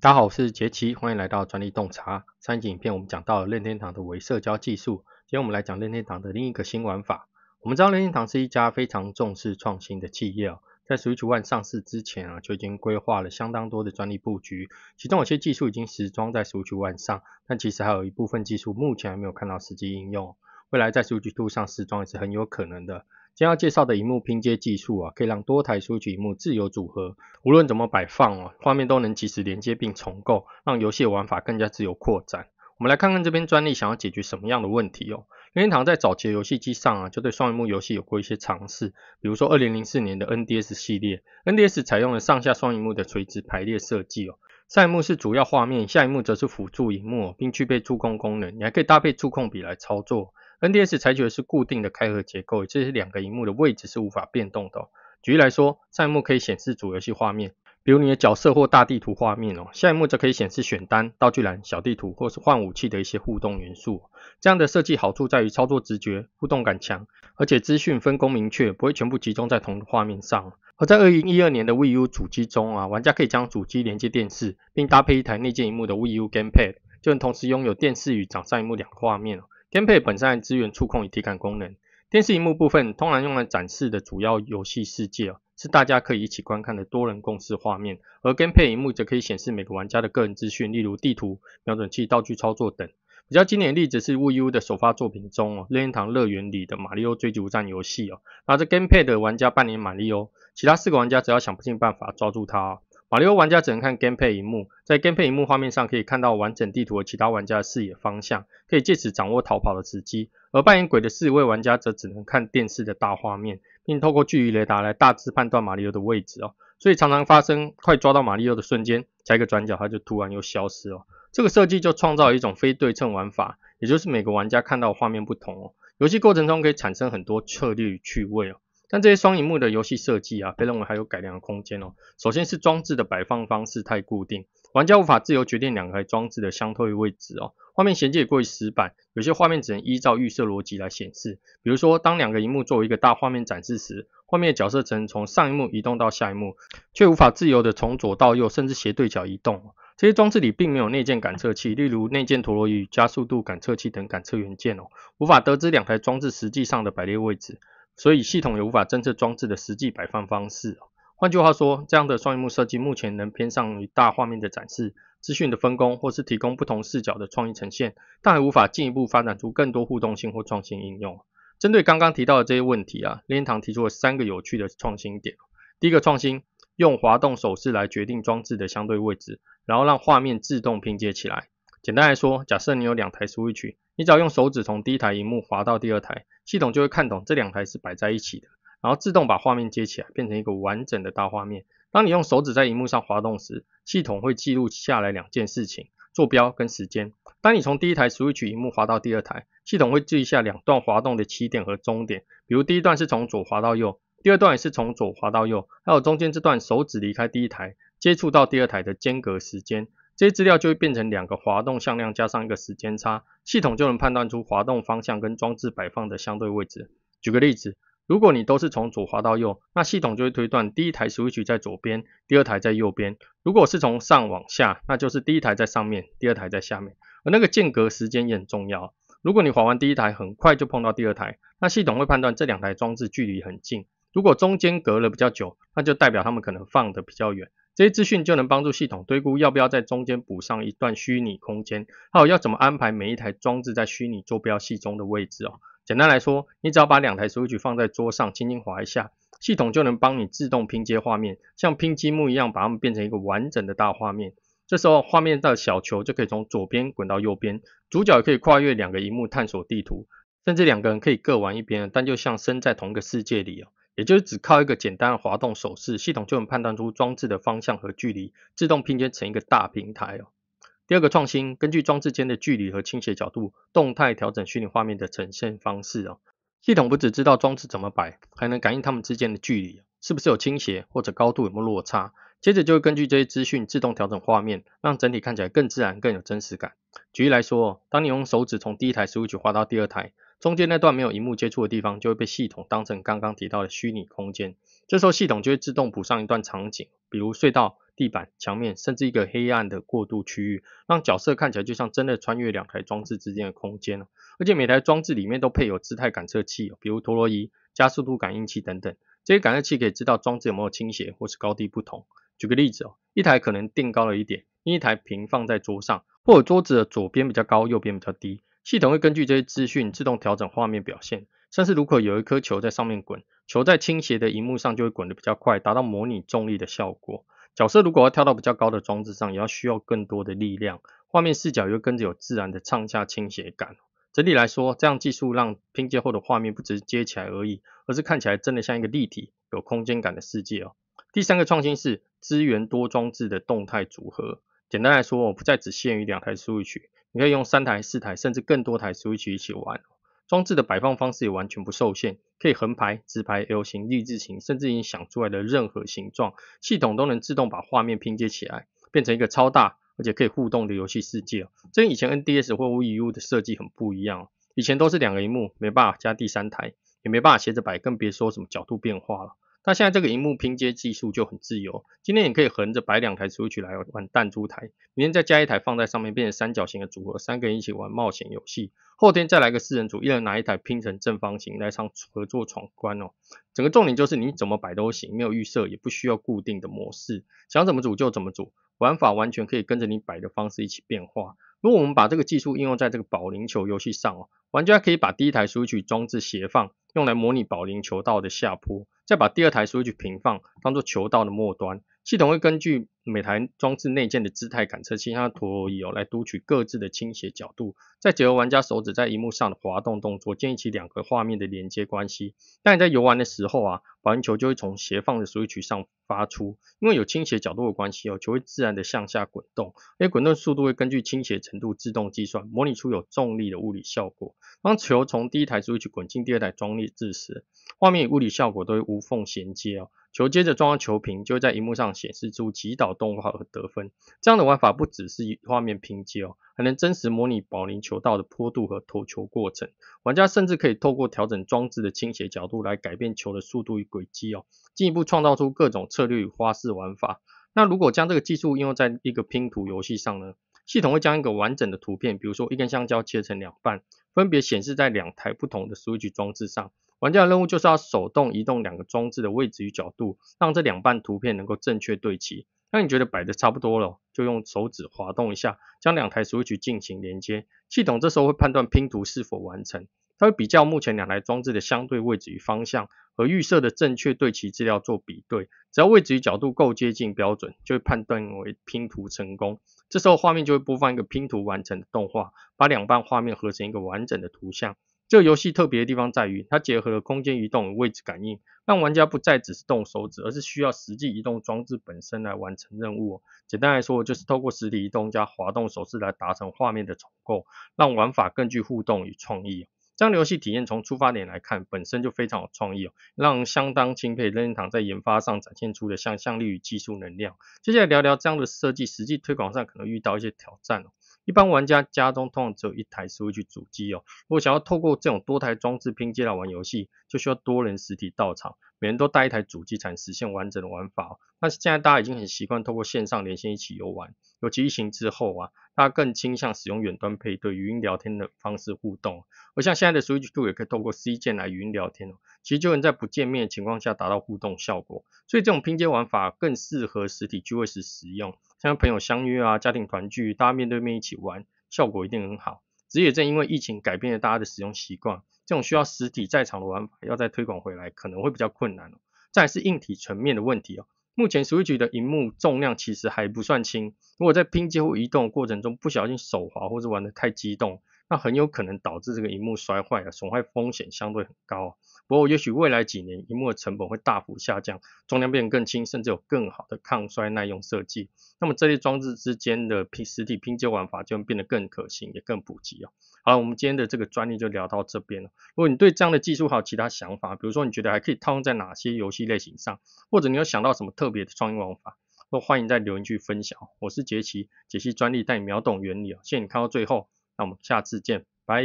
大家好，我是杰奇，欢迎来到专利洞察。上一集影片我们讲到了任天堂的微社交技术，今天我们来讲任天堂的另一个新玩法。我们知道任天堂是一家非常重视创新的企业在 Switch One 上市之前啊就已经规划了相当多的专利布局，其中有些技术已经实装在 Switch One 上，但其实还有一部分技术目前还没有看到实际应用，未来在 Switch Two 上实装也是很有可能的。将要介绍的荧幕拼接技术啊，可以让多台数据屏幕自由组合，无论怎么摆放哦，画面都能及时连接并重构，让游戏玩法更加自由扩展。我们来看看这边专利想要解决什么样的问题哦。任天堂在早期的游戏机上啊，就对双屏幕游戏有过一些尝试，比如说二零零四年的 NDS 系列，NDS 采用了上下双荧幕的垂直排列设计哦，上一幕是主要画面，下一幕则是辅助荧幕，并具备触控功能，你还可以搭配触控笔来操作。NDS 采取的是固定的开合结构，这是两个荧幕的位置是无法变动的。举例来说，上一幕可以显示主游戏画面，比如你的角色或大地图画面哦；下一幕则可以显示选单、道具栏、小地图或是换武器的一些互动元素。这样的设计好处在于操作直觉、互动感强，而且资讯分工明确，不会全部集中在同画面上。而在二零一二年的 Wii U 主机中啊，玩家可以将主机连接电视，并搭配一台内建荧幕的 Wii U GamePad，就能同时拥有电视与掌上荧幕两个画面哦。GamePad 本身带资源触控与体感功能。电视荧幕部分通常用来展示的主要游戏世界是大家可以一起观看的多人共视画面。而 GamePad 屏幕则可以显示每个玩家的个人资讯，例如地图、瞄准器、道具操作等。比较经典的例子是 w i U 的首发作品中哦，《任天堂乐园》里的《马里奥追逐战》游戏哦。拿着 GamePad 的玩家扮演马里奥，其他四个玩家只要想尽办法抓住他。马里奥玩家只能看 gameplay 荧幕，在 gameplay 荧幕画面上可以看到完整地图和其他玩家的视野方向，可以借此掌握逃跑的时机。而扮演鬼的四位玩家则只能看电视的大画面，并透过距离雷达来大致判断马里奥的位置哦。所以常常发生快抓到马里奥的瞬间，加一个转角他就突然又消失了。这个设计就创造一种非对称玩法，也就是每个玩家看到画面不同哦。游戏过程中可以产生很多策略趣味哦。但这些双荧幕的游戏设计啊，被认为还有改良的空间哦。首先是装置的摆放方式太固定，玩家无法自由决定两台装置的相对位置哦。画面衔接也过于死板，有些画面只能依照预设逻辑来显示。比如说，当两个荧幕作为一个大画面展示时，画面角色只能从上一幕移动到下一幕，却无法自由地从左到右，甚至斜对角移动。这些装置里并没有内建感测器，例如内建陀螺仪、加速度感测器等感测元件哦，无法得知两台装置实际上的排列位置。所以系统也无法侦测装置的实际摆放方式。换句话说，这样的双萤幕设计目前能偏向于大画面的展示、资讯的分工，或是提供不同视角的创意呈现，但还无法进一步发展出更多互动性或创新应用。针对刚刚提到的这些问题啊，联堂提出了三个有趣的创新点。第一个创新，用滑动手势来决定装置的相对位置，然后让画面自动拼接起来。简单来说，假设你有两台 Switch。你只要用手指从第一台荧幕滑到第二台，系统就会看懂这两台是摆在一起的，然后自动把画面接起来，变成一个完整的大画面。当你用手指在荧幕上滑动时，系统会记录下来两件事情：坐标跟时间。当你从第一台 Switch 荧幕滑到第二台，系统会记下两段滑动的起点和终点。比如第一段是从左滑到右，第二段也是从左滑到右，还有中间这段手指离开第一台、接触到第二台的间隔时间。这些资料就会变成两个滑动向量加上一个时间差，系统就能判断出滑动方向跟装置摆放的相对位置。举个例子，如果你都是从左滑到右，那系统就会推断第一台 switch 在左边，第二台在右边。如果是从上往下，那就是第一台在上面，第二台在下面。而那个间隔时间也很重要，如果你滑完第一台很快就碰到第二台，那系统会判断这两台装置距离很近。如果中间隔了比较久，那就代表他们可能放的比较远。这些资讯就能帮助系统堆估要不要在中间补上一段虚拟空间，还有要怎么安排每一台装置在虚拟坐标系中的位置哦。简单来说，你只要把两台 Switch 放在桌上，轻轻滑一下，系统就能帮你自动拼接画面，像拼积木一样把它们变成一个完整的大画面。这时候画面的小球就可以从左边滚到右边，主角可以跨越两个荧幕探索地图，甚至两个人可以各玩一边，但就像身在同一个世界里哦。也就是只靠一个简单的滑动手势，系统就能判断出装置的方向和距离，自动拼接成一个大平台哦。第二个创新，根据装置间的距离和倾斜角度，动态调整虚拟画面的呈现方式哦。系统不只知道装置怎么摆，还能感应它们之间的距离，是不是有倾斜或者高度有没有落差，接着就会根据这些资讯自动调整画面，让整体看起来更自然更有真实感。举例来说，当你用手指从第一台 Switch 滑到第二台。中间那段没有荧幕接触的地方，就会被系统当成刚刚提到的虚拟空间。这时候系统就会自动补上一段场景，比如隧道、地板、墙面，甚至一个黑暗的过渡区域，让角色看起来就像真的穿越两台装置之间的空间而且每台装置里面都配有姿态感测器，比如陀螺仪、加速度感应器等等。这些感测器可以知道装置有没有倾斜或是高低不同。举个例子，哦，一台可能定高了一点，另一台平放在桌上，或者桌子的左边比较高，右边比较低。系统会根据这些资讯自动调整画面表现。像是如果有一颗球在上面滚，球在倾斜的荧幕上就会滚得比较快，达到模拟重力的效果。角色如果要跳到比较高的装置上，也要需要更多的力量。画面视角又跟着有自然的上下倾斜感。整体来说，这样技术让拼接后的画面不只接起来而已，而是看起来真的像一个立体、有空间感的世界哦。第三个创新是资源多装置的动态组合。简单来说，我不再只限于两台 Switch。可以用三台、四台，甚至更多台 Switch 一起玩，装置的摆放方式也完全不受限，可以横排、直排、L 型、立字型，甚至你想出来的任何形状，系统都能自动把画面拼接起来，变成一个超大而且可以互动的游戏世界。这跟以前 NDS 或 Wii U 的设计很不一样，以前都是两个荧幕，没办法加第三台，也没办法斜着摆，更别说什么角度变化了。那现在这个荧幕拼接技术就很自由，今天你可以横着摆两台 Switch 来玩弹珠台，明天再加一台放在上面变成三角形的组合，三个人一起玩冒险游戏。后天再来个四人组，一人拿一台拼成正方形来上合作闯关哦。整个重点就是你怎么摆都行，没有预设，也不需要固定的模式，想怎么组就怎么组，玩法完全可以跟着你摆的方式一起变化。如果我们把这个技术应用在这个保龄球游戏上哦，玩家可以把第一台输 h 装置斜放，用来模拟保龄球道的下坡。再把第二台数据平放，当做球道的末端，系统会根据。每台装置内建的姿态感测器，让它陀螺仪哦来读取各自的倾斜角度，再结合玩家手指在荧幕上的滑动动作，建立起两个画面的连接关系。当你在游玩的时候啊，保龄球就会从斜放的输 c h 上发出，因为有倾斜角度的关系哦，球会自然的向下滚动，而滚动速度会根据倾斜程度自动计算，模拟出有重力的物理效果。当球从第一台输 c h 滚进第二台装置时，画面与物理效果都会无缝衔接哦。球接着撞到球瓶，就会在荧幕上显示出击倒。动画和得分，这样的玩法不只是画面拼接哦，还能真实模拟保龄球道的坡度和投球过程。玩家甚至可以透过调整装置的倾斜角度来改变球的速度与轨迹哦，进一步创造出各种策略与花式玩法。那如果将这个技术应用在一个拼图游戏上呢？系统会将一个完整的图片，比如说一根香蕉切成两半，分别显示在两台不同的 Switch 装置上。玩家的任务就是要手动移动两个装置的位置与角度，让这两半图片能够正确对齐。当你觉得摆的差不多了，就用手指滑动一下，将两台 Switch 进行连接。系统这时候会判断拼图是否完成，它会比较目前两台装置的相对位置与方向，和预设的正确对齐资料做比对。只要位置与角度够接近标准，就会判断为拼图成功。这时候画面就会播放一个拼图完成的动画，把两半画面合成一个完整的图像。这个游戏特别的地方在于，它结合了空间移动与位置感应，让玩家不再只是动手指，而是需要实际移动装置本身来完成任务。简单来说，就是透过实体移动加滑动手势来达成画面的重构，让玩法更具互动与创意。这样的游戏体验从出发点来看，本身就非常有创意哦，让相当钦佩任天堂在研发上展现出的想象力与技术能量。接下来聊聊这样的设计实际推广上可能遇到一些挑战哦。一般玩家家中通常只有一台 Switch 主机哦。如果想要透过这种多台装置拼接来玩游戏，就需要多人实体到场，每人都带一台主机才能实现完整的玩法哦。但是现在大家已经很习惯透过线上连线一起游玩。尤其疫情之后啊，大家更倾向使用远端配对、语音聊天的方式互动。而像现在的 Switch 度也可以透过 C 键来语音聊天哦，其实就能在不见面的情况下达到互动效果。所以这种拼接玩法更适合实体聚会时使用，像朋友相约啊、家庭团聚，大家面对面一起玩，效果一定很好。只也正因为疫情改变了大家的使用习惯，这种需要实体在场的玩法要再推广回来，可能会比较困难哦。再是硬体层面的问题哦。目前 Switch 的荧幕重量其实还不算轻，如果在拼接或移动过程中不小心手滑，或者玩的太激动。那很有可能导致这个荧幕摔坏了，损坏风险相对很高。不过，也许未来几年荧幕的成本会大幅下降，重量变得更轻，甚至有更好的抗摔耐用设计。那么，这类装置之间的拼实体拼接玩法就会变得更可行，也更普及哦。好了，我们今天的这个专利就聊到这边了。如果你对这样的技术还有其他想法，比如说你觉得还可以套用在哪些游戏类型上，或者你有想到什么特别的创意玩法，都欢迎在留言区分享。我是杰奇，解析专利带你秒懂原理哦。谢谢你看到最后。那我们下次见，拜。